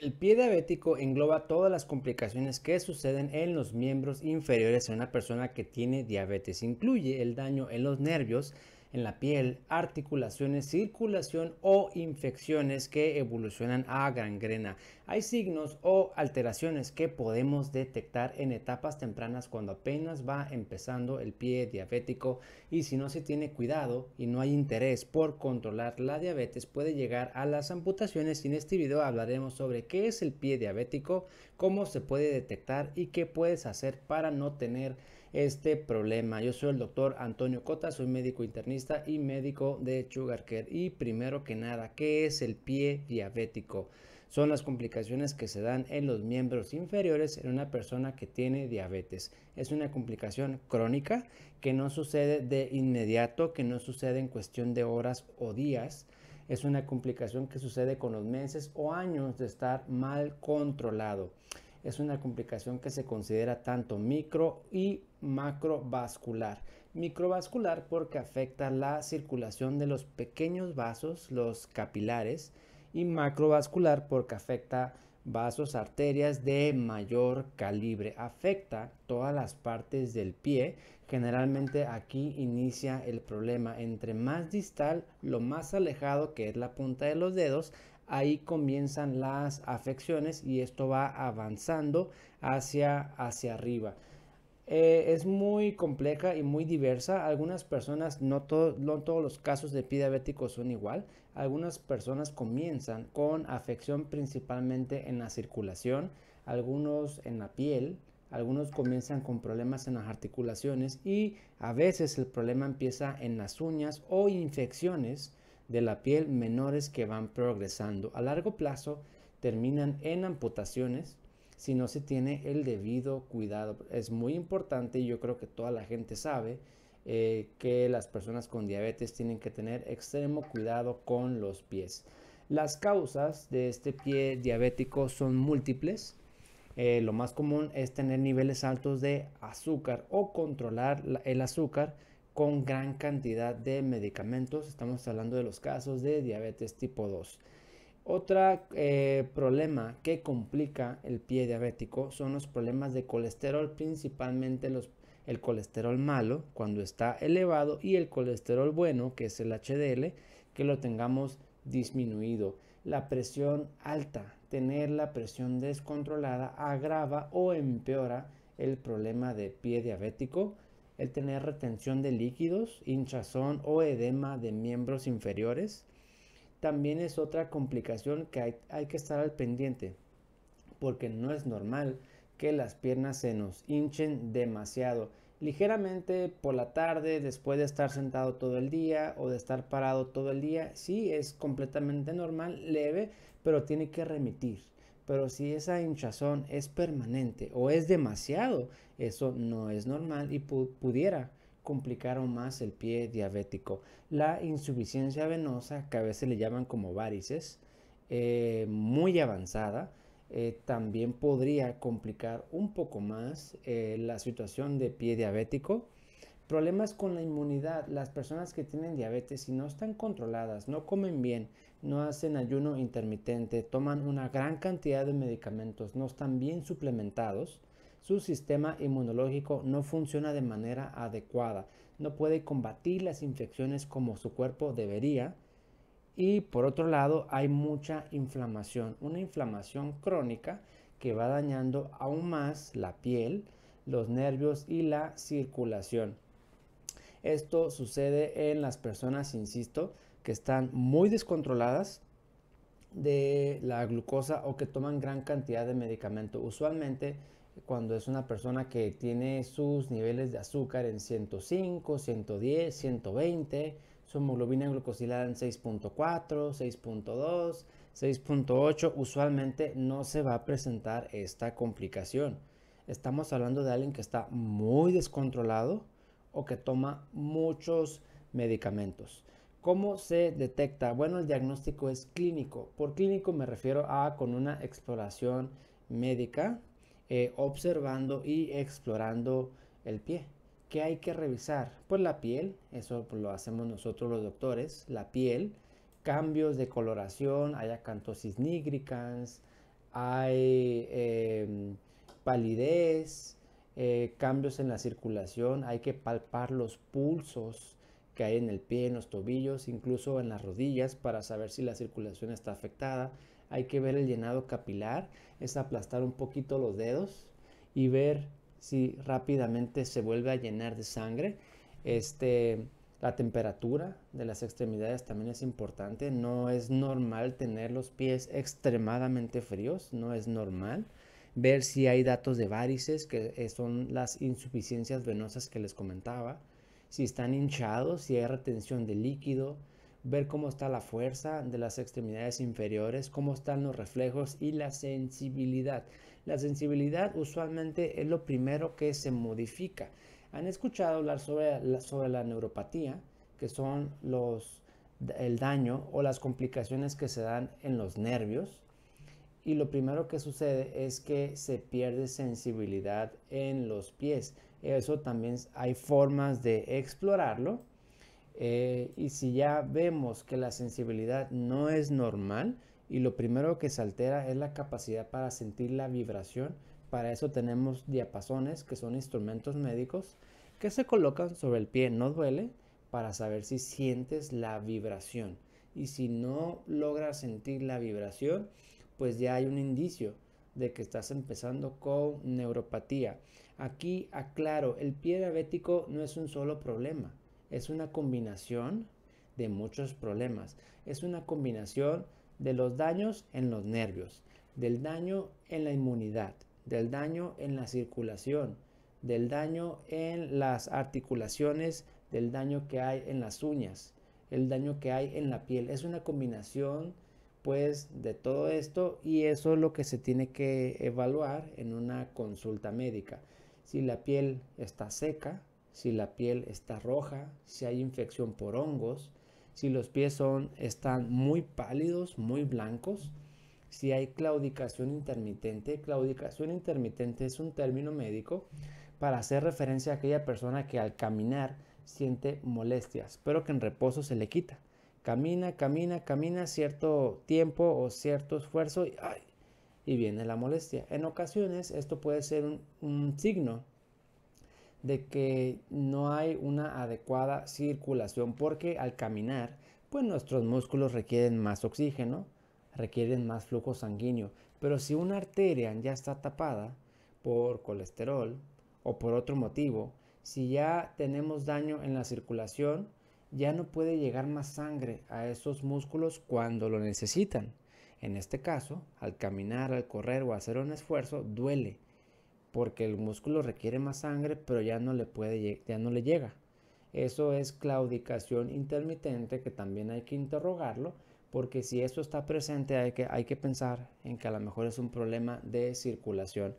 El pie diabético engloba todas las complicaciones que suceden en los miembros inferiores en una persona que tiene diabetes. Incluye el daño en los nervios, en la piel, articulaciones, circulación o infecciones que evolucionan a gangrena. Hay signos o alteraciones que podemos detectar en etapas tempranas cuando apenas va empezando el pie diabético y si no se tiene cuidado y no hay interés por controlar la diabetes puede llegar a las amputaciones. en este video hablaremos sobre qué es el pie diabético, cómo se puede detectar y qué puedes hacer para no tener este problema. Yo soy el doctor Antonio Cota, soy médico internista y médico de Sugarcare. Y primero que nada, ¿qué es el pie diabético? Son las complicaciones que se dan en los miembros inferiores en una persona que tiene diabetes. Es una complicación crónica que no sucede de inmediato, que no sucede en cuestión de horas o días es una complicación que sucede con los meses o años de estar mal controlado. Es una complicación que se considera tanto micro y macrovascular. Microvascular porque afecta la circulación de los pequeños vasos, los capilares, y macrovascular porque afecta vasos, arterias de mayor calibre. Afecta todas las partes del pie. Generalmente aquí inicia el problema. Entre más distal, lo más alejado que es la punta de los dedos, ahí comienzan las afecciones y esto va avanzando hacia, hacia arriba. Eh, es muy compleja y muy diversa. Algunas personas, no, todos los casos de pie son igual. Algunas personas comienzan con afección principalmente en la circulación, algunos en la piel, algunos comienzan con problemas en las articulaciones y a veces el problema empieza en las uñas o infecciones de la piel menores que van progresando. A largo plazo terminan en amputaciones si no se tiene el debido cuidado. Es muy importante y yo creo que toda la gente sabe eh, que las personas con diabetes tienen que tener extremo cuidado con los pies. Las causas de este pie diabético son múltiples. Eh, lo más común es tener niveles altos de azúcar o controlar el azúcar con gran cantidad de medicamentos. Estamos hablando de los casos de diabetes tipo 2. Otro eh, problema que complica el pie diabético son los problemas de colesterol, principalmente el colesterol malo cuando está elevado y el colesterol bueno, que es el HDL, que lo tengamos disminuido. La presión alta, tener la presión descontrolada agrava o empeora el problema de pie diabético, el tener retención de líquidos, hinchazón o edema de miembros inferiores, también es otra complicación que hay, que estar al pendiente, porque no es normal que las piernas se nos hinchen demasiado. Ligeramente por la tarde, después de estar sentado todo el día o de estar parado todo el día, sí es completamente normal, leve, pero tiene que remitir. Pero si esa hinchazón es permanente o es demasiado, eso no es normal y pudiera complicaron más el pie diabético. La insuficiencia venosa, que a veces le llaman como varices, eh, muy avanzada, eh, también podría complicar un poco más eh, la situación de pie diabético. Problemas con la inmunidad. Las personas que tienen diabetes y no están controladas, no comen bien, no hacen ayuno intermitente, toman una gran cantidad de medicamentos, no están bien suplementados, su sistema inmunológico no funciona de manera adecuada, no puede combatir las infecciones como su cuerpo debería. Y por otro lado, hay mucha inflamación, una inflamación crónica que va dañando aún más la piel, los nervios y la circulación. Esto sucede en las personas, insisto, que están muy descontroladas de la glucosa o que toman gran cantidad de medicamento. Usualmente cuando es una persona que tiene sus niveles de azúcar en 105, 110, 120, su hemoglobina glucosilada en 6.4, 6.2, 6.8, usualmente no se va a presentar esta complicación. Estamos hablando de alguien que está muy descontrolado o que toma muchos medicamentos. ¿Cómo se detecta? Bueno, el diagnóstico es clínico. Por clínico me refiero a con una exploración médica eh, observando y explorando el pie. ¿Qué hay que revisar? Pues la piel, eso lo hacemos nosotros los doctores, la piel, cambios de coloración, hay acantosis nigricans, hay em, palidez, eh, cambios en la circulación, hay que palpar los pulsos que hay en el pie, en los tobillos, incluso en las rodillas para saber si la circulación está afectada hay que ver el llenado capilar, es aplastar un poquito los dedos y ver si rápidamente se vuelve a llenar de sangre. Este, la temperatura de las extremidades también es importante. No es normal tener los pies extremadamente fríos, no es normal. Ver si hay datos de varices, que eh, son las insuficiencias venosas que les comentaba. Si están hinchados, si hay retención de líquido, ver cómo está la fuerza de las extremidades inferiores, cómo están los reflejos y la sensibilidad. La sensibilidad usualmente es lo primero que se modifica. Han escuchado hablar sobre la, neuropatía, que son los, el daño o las complicaciones que se dan en los nervios. Y lo primero que sucede es que se pierde sensibilidad en los pies. Eso también hay formas de explorarlo eh, y si ya vemos que la sensibilidad no es normal y lo primero que se altera es la capacidad para sentir la vibración, para eso tenemos diapasones que son instrumentos médicos que se colocan sobre el pie, no duele, para saber si sientes la vibración. Y si no logras sentir la vibración, pues ya hay un indicio de que estás empezando con neuropatía. Aquí aclaro, el pie diabético no es un solo problema es una combinación de muchos problemas. Es una combinación de los daños en los nervios, del daño en la inmunidad, del daño en la circulación, del daño en las articulaciones, del daño que hay en las uñas, el daño que hay en la piel. Es una combinación pues de todo esto y eso es lo que se tiene que evaluar en una consulta médica. Si la piel está seca, si la piel está roja, si hay infección por hongos, si los pies son, están muy pálidos, muy blancos, si hay claudicación intermitente. Claudicación intermitente es un término médico para hacer referencia a aquella persona que al caminar siente molestias, pero que en reposo se le quita. Camina, camina, camina cierto tiempo o cierto esfuerzo y, y viene la molestia. En ocasiones esto puede ser un signo de que no hay una adecuada circulación porque al caminar, pues nuestros músculos requieren más oxígeno, requieren más flujo sanguíneo. Pero si una arteria ya está tapada por colesterol o por otro motivo, si ya tenemos daño en la circulación, ya no puede llegar más sangre a esos músculos cuando lo necesitan. En este caso, al caminar, al correr o hacer un esfuerzo, duele porque el músculo requiere más sangre, pero ya no le puede ya no le llega. Eso es claudicación intermitente que también hay que interrogarlo, porque si eso está presente hay que, hay que pensar en que a lo mejor es un problema de circulación.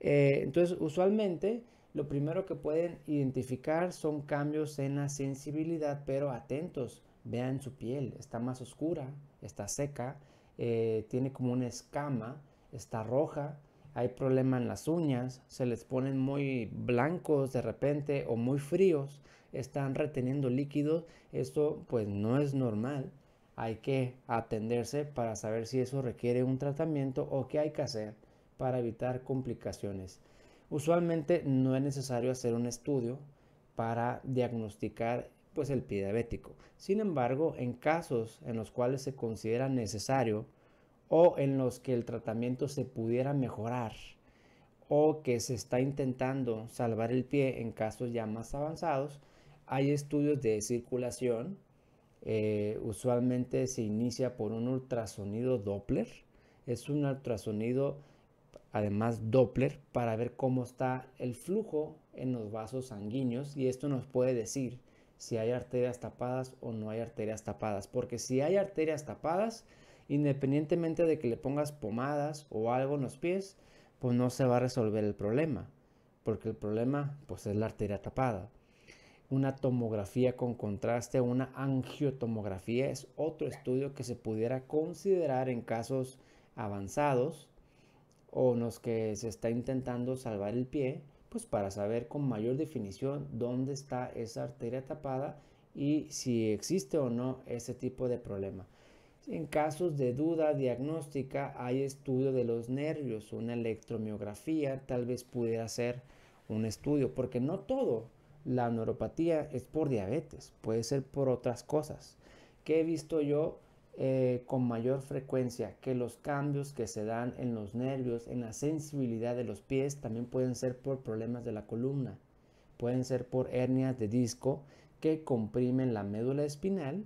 Eh, entonces, usualmente lo primero que pueden identificar son cambios en la sensibilidad, pero atentos, vean su piel, está más oscura, está seca, eh, tiene como una escama, está roja, hay problema en las uñas, se les ponen muy blancos de repente o muy fríos, están reteniendo líquidos, esto pues no es normal. Hay que atenderse para saber si eso requiere un tratamiento o qué hay que hacer para evitar complicaciones. Usualmente no es necesario hacer un estudio para diagnosticar pues el pie diabético. Sin embargo, en casos en los cuales se considera necesario o en los que el tratamiento se pudiera mejorar o que se está intentando salvar el pie en casos ya más avanzados, hay estudios de circulación. Eh, usualmente se inicia por un ultrasonido Doppler. Es un ultrasonido, además Doppler, para ver cómo está el flujo en los vasos sanguíneos y esto nos puede decir si hay arterias tapadas o no hay arterias tapadas. Porque si hay arterias tapadas, independientemente de que le pongas pomadas o algo en los pies, pues no se va a resolver el problema, porque el problema pues es la arteria tapada. Una tomografía con contraste, una angiotomografía es otro estudio que se pudiera considerar en casos avanzados o en los que se está intentando salvar el pie, pues para saber con mayor definición dónde está esa arteria tapada y si existe o no ese tipo de problema. En casos de duda diagnóstica hay estudio de los nervios, una electromiografía tal vez pudiera ser un estudio, porque no todo la neuropatía es por diabetes, puede ser por otras cosas. que he visto yo eh, con mayor frecuencia? Que los cambios que se dan en los nervios, en la sensibilidad de los pies, también pueden ser por problemas de la columna, pueden ser por hernias de disco que comprimen la médula espinal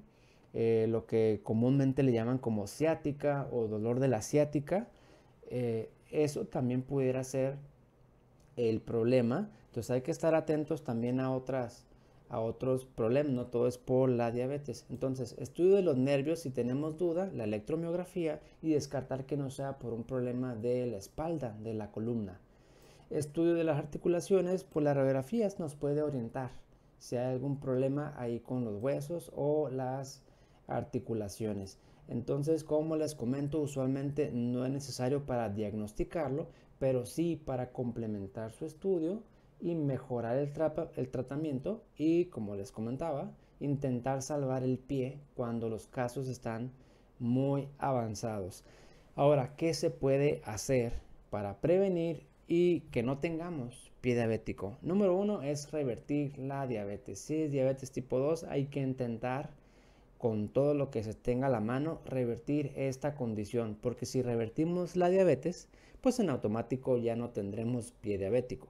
eh, lo que comúnmente le llaman como ciática o dolor de la ciática, eh, eso también pudiera ser el problema. Entonces hay que estar atentos también a otras a otros problemas, no todo es por la diabetes. Entonces, estudio de los nervios si tenemos duda, la electromiografía y descartar que no sea por un problema de la espalda, de la columna. Estudio de las articulaciones, por pues las radiografías nos puede orientar si hay algún problema ahí con los huesos o las articulaciones. Entonces, como les comento, usualmente no es necesario para diagnosticarlo, pero sí para complementar su estudio y mejorar el, el tratamiento y, como les comentaba, intentar salvar el pie cuando los casos están muy avanzados. Ahora, ¿qué se puede hacer para prevenir y que no tengamos pie diabético? Número uno es revertir la diabetes. Si es diabetes tipo 2, hay que intentar con todo lo que se tenga a la mano, revertir esta condición, porque si revertimos la diabetes, pues en automático ya no tendremos pie diabético.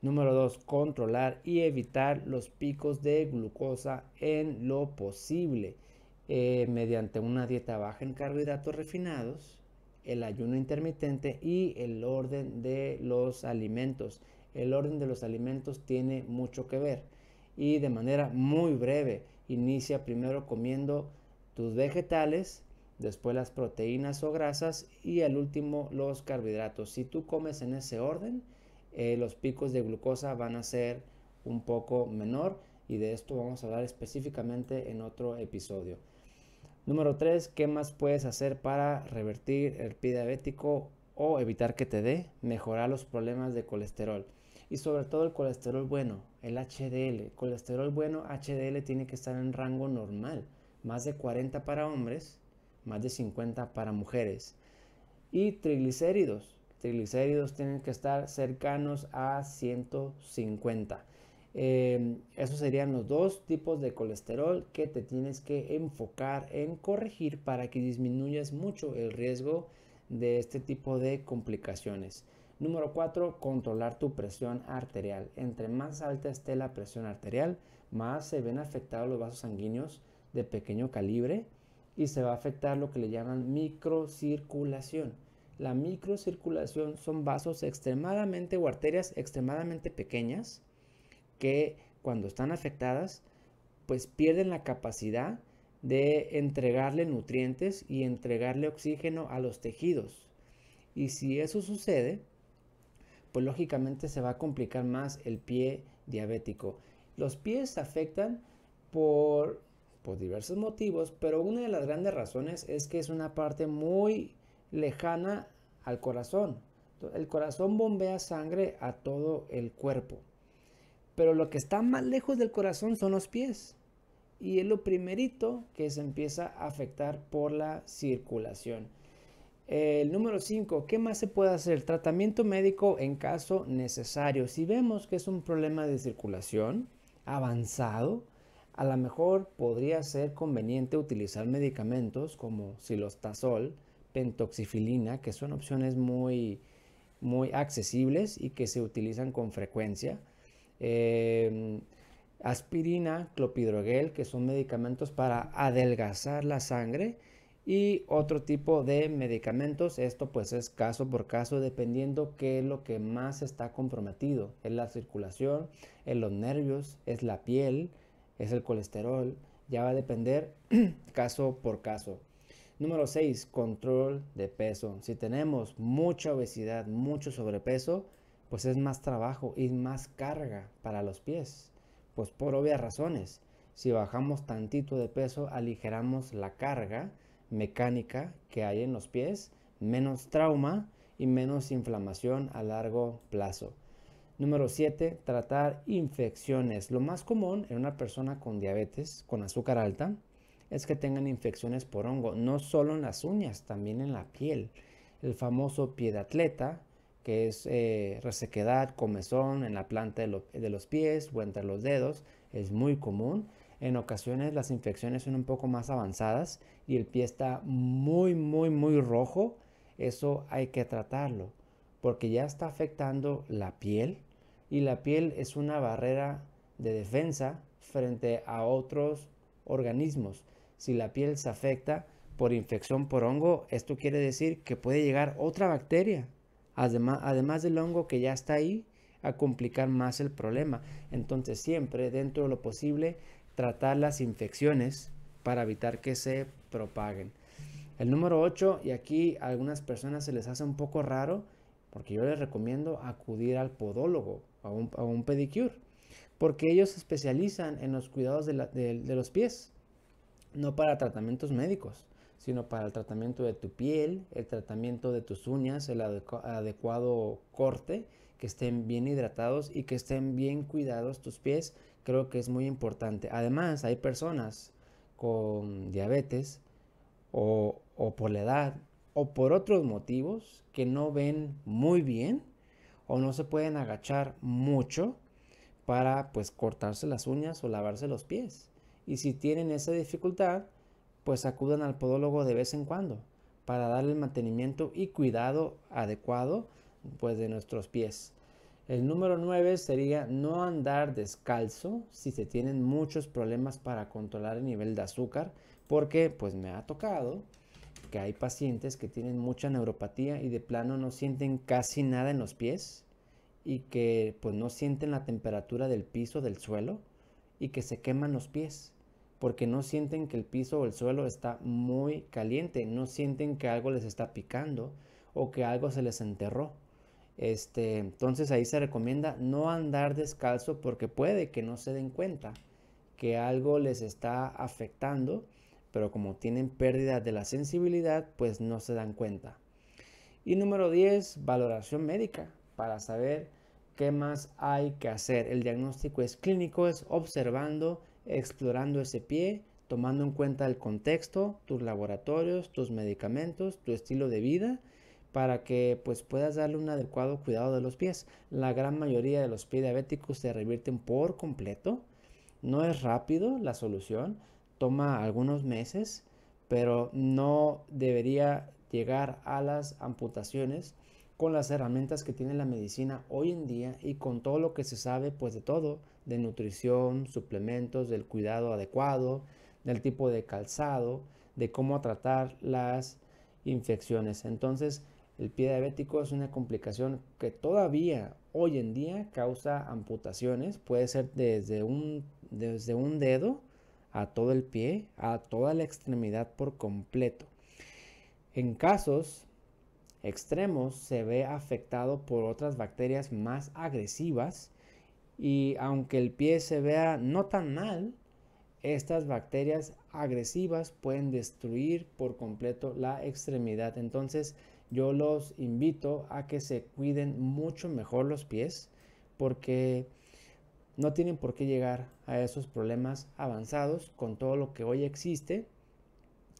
Número 2. Controlar y evitar los picos de glucosa en lo posible eh, mediante una dieta baja en carbohidratos refinados, el ayuno intermitente y el orden de los alimentos. El orden de los alimentos tiene mucho que ver y de manera muy breve inicia primero comiendo tus vegetales, después las proteínas o grasas y al último los carbohidratos. Si tú comes en ese orden, eh, los picos de glucosa van a ser un poco menor y de esto vamos a hablar específicamente en otro episodio. Número 3, ¿qué más puedes hacer para revertir el pie diabético o evitar que te dé? Mejorar los problemas de colesterol y sobre todo el colesterol bueno, el HDL. colesterol bueno, HDL tiene que estar en rango normal, más de 40 para hombres, más de 50 para mujeres. Y triglicéridos. Triglicéridos tienen que estar cercanos a 150. Em, esos serían los dos tipos de colesterol que te tienes que enfocar en corregir para que disminuyas mucho el riesgo de este tipo de complicaciones. Número 4, controlar tu presión arterial. Entre más alta esté la presión arterial, más se ven afectados los vasos sanguíneos de pequeño calibre y se va a afectar lo que le llaman microcirculación. La microcirculación son vasos extremadamente o arterias extremadamente pequeñas que cuando están afectadas pues pierden la capacidad de entregarle nutrientes y entregarle oxígeno a los tejidos. Y si eso sucede, pues lógicamente se va a complicar más el pie diabético. Los pies afectan por, por diversos motivos, pero una de las grandes razones es que es una parte muy lejana al corazón. El corazón bombea sangre a todo el cuerpo. Pero lo que está más lejos del corazón son los pies. Y es lo primerito que se empieza a afectar por la circulación. Eh, el número 5, ¿qué más se puede hacer? Tratamiento médico en caso necesario. Si vemos que es un problema de circulación avanzado, a lo mejor podría ser conveniente utilizar medicamentos como silostazol, pentoxifilina, que son opciones muy, muy accesibles y que se utilizan con frecuencia. Em, aspirina, clopidrogel, que son medicamentos para adelgazar la sangre y otro tipo de medicamentos. Esto pues es caso por caso dependiendo qué es lo que más está comprometido. Es la circulación, es los nervios, es la piel, es el colesterol. Ya va a depender caso por caso. Número 6, control de peso. Si tenemos mucha obesidad, mucho sobrepeso, pues es más trabajo y más carga para los pies. Pues por obvias razones. Si bajamos tantito de peso, aligeramos la carga mecánica que hay en los pies, menos trauma y menos inflamación a largo plazo. Número 7. Tratar infecciones. Lo más común en una persona con diabetes, con azúcar alta, es que tengan infecciones por hongo, no solo en las uñas, también en la piel. El famoso pie de atleta, que es eh, resequedad, comezón en la planta de, de los pies o entre los dedos, es muy común en ocasiones las infecciones son un poco más avanzadas y el pie está muy, muy, muy rojo. Eso hay que tratarlo porque ya está afectando la piel y la piel es una barrera de defensa frente a otros organismos. Si la piel se afecta por infección por hongo, esto quiere decir que puede llegar otra bacteria, además, además del hongo que ya está ahí, a complicar más el problema. Entonces siempre, dentro de lo posible, tratar las infecciones para evitar que se propaguen. El número 8, y aquí a algunas personas se les hace un poco raro, porque yo les recomiendo acudir al podólogo, a un, a un pedicure, porque ellos se especializan en los cuidados de, de los pies, no para tratamientos médicos, sino para el tratamiento de tu piel, el tratamiento de tus uñas, el adecuado corte que estén bien hidratados y que estén bien cuidados tus pies, creo que es muy importante. Además, hay personas con diabetes o, por la edad o por otros motivos que no ven muy bien o no se pueden agachar mucho para pues cortarse las uñas o lavarse los pies. Y si tienen esa dificultad, pues acudan al podólogo de vez en cuando para darle el mantenimiento y cuidado adecuado pues de nuestros pies. El número 9 sería no andar descalzo si se tienen muchos problemas para controlar el nivel de azúcar, porque pues me ha tocado que hay pacientes que tienen mucha neuropatía y de plano no sienten casi nada en los pies y que pues no sienten la temperatura del piso, del suelo y que se queman los pies porque no sienten que el piso o el suelo está muy caliente, no sienten que algo les está picando o que algo se les enterró este, entonces ahí se recomienda no andar descalzo porque puede que no se den cuenta que algo les está afectando, pero como tienen pérdida de la sensibilidad, pues no se dan cuenta. Y número 10, valoración médica para saber qué más hay que hacer. El diagnóstico es clínico, es observando, explorando ese pie, tomando en cuenta el contexto, tus laboratorios, tus medicamentos, tu estilo de vida para que pues puedas darle un adecuado cuidado de los pies. La gran mayoría de los pies diabéticos se revierten por completo. No es rápido la solución, toma algunos meses, pero no debería llegar a las amputaciones con las herramientas que tiene la medicina hoy en día y con todo lo que se sabe pues de todo, de nutrición, suplementos, del cuidado adecuado, del tipo de calzado, de cómo tratar las infecciones. Entonces, el pie diabético es una complicación que todavía hoy en día causa amputaciones, puede ser desde un, desde un dedo a todo el pie, a toda la extremidad por completo. En casos extremos se ve afectado por otras bacterias más agresivas y aunque el pie se vea no tan mal, estas bacterias agresivas pueden destruir por completo la extremidad. Entonces yo los invito a que se cuiden mucho mejor los pies porque no tienen por qué llegar a esos problemas avanzados con todo lo que hoy existe.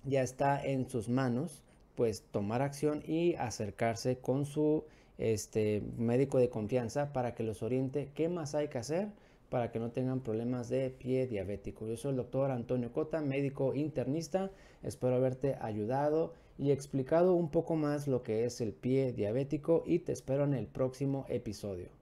Ya está en sus manos pues tomar acción y acercarse con su este médico de confianza para que los oriente qué más hay que hacer para que no tengan problemas de pie diabético. Yo soy el doctor Antonio Cota, médico internista. Espero haberte ayudado y explicado un poco más lo que es el pie diabético y te espero en el próximo episodio.